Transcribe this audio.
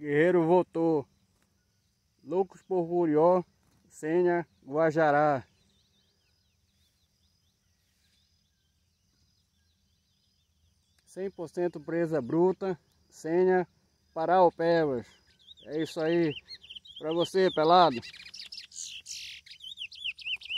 Guerreiro voltou. Loucos por Curió, Senha, Guajará. Cem por cento presa bruta, Senha, Paraupebas. É isso aí. Pra você, pelado.